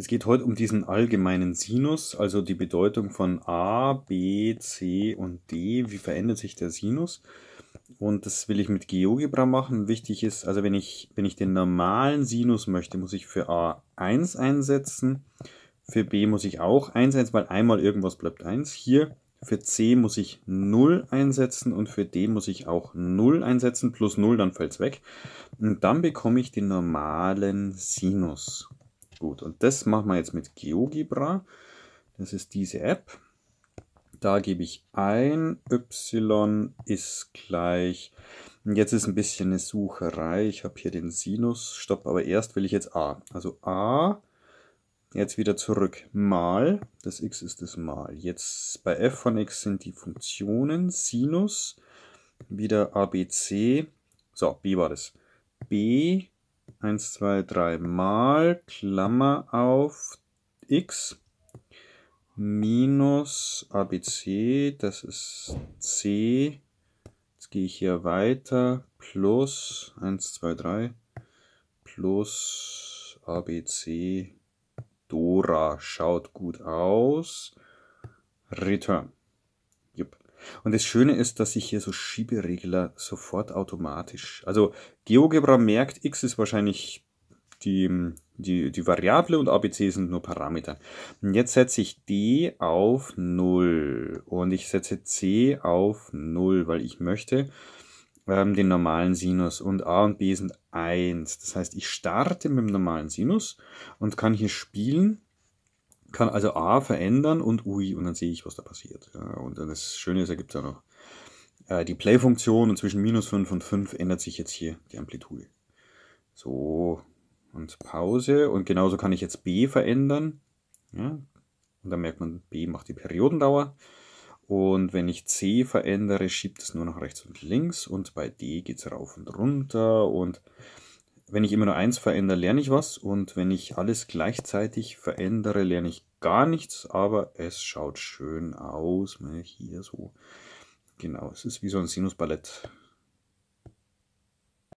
Es geht heute um diesen allgemeinen Sinus, also die Bedeutung von A, B, C und D. Wie verändert sich der Sinus? Und das will ich mit GeoGebra machen. Wichtig ist, also wenn ich, wenn ich den normalen Sinus möchte, muss ich für A 1 einsetzen. Für B muss ich auch 1 einsetzen, weil einmal irgendwas bleibt 1. Hier für C muss ich 0 einsetzen und für D muss ich auch 0 einsetzen. Plus 0, dann fällt es weg. Und dann bekomme ich den normalen Sinus. Gut, und das machen wir jetzt mit GeoGebra. Das ist diese App. Da gebe ich ein, y ist gleich. Und jetzt ist ein bisschen eine Sucherei. Ich habe hier den Sinus, stopp, aber erst will ich jetzt a. Also a, jetzt wieder zurück, mal, das x ist das mal. Jetzt bei f von x sind die Funktionen, Sinus, wieder abc, so, b war das. b 1, 2, 3 mal Klammer auf x minus ABC, das ist C. Jetzt gehe ich hier weiter, plus 1, 2, 3, plus ABC. Dora schaut gut aus. Return. Und das Schöne ist, dass sich hier so Schieberegler sofort automatisch, also GeoGebra merkt, X ist wahrscheinlich die, die, die Variable und ABC sind nur Parameter. Und jetzt setze ich D auf 0 und ich setze C auf 0, weil ich möchte ähm, den normalen Sinus und A und B sind 1. Das heißt, ich starte mit dem normalen Sinus und kann hier spielen kann also A verändern und UI und dann sehe ich, was da passiert. Ja, und dann das Schöne ist, ergibt es auch noch äh, die Play-Funktion und zwischen minus 5 und 5 ändert sich jetzt hier die Amplitude. So, und Pause und genauso kann ich jetzt B verändern. Ja, und dann merkt man, B macht die Periodendauer. Und wenn ich C verändere, schiebt es nur nach rechts und links und bei D geht es rauf und runter und wenn ich immer nur eins verändere, lerne ich was und wenn ich alles gleichzeitig verändere, lerne ich gar nichts, aber es schaut schön aus. Ne, hier so. Genau, es ist wie so ein Sinusballett.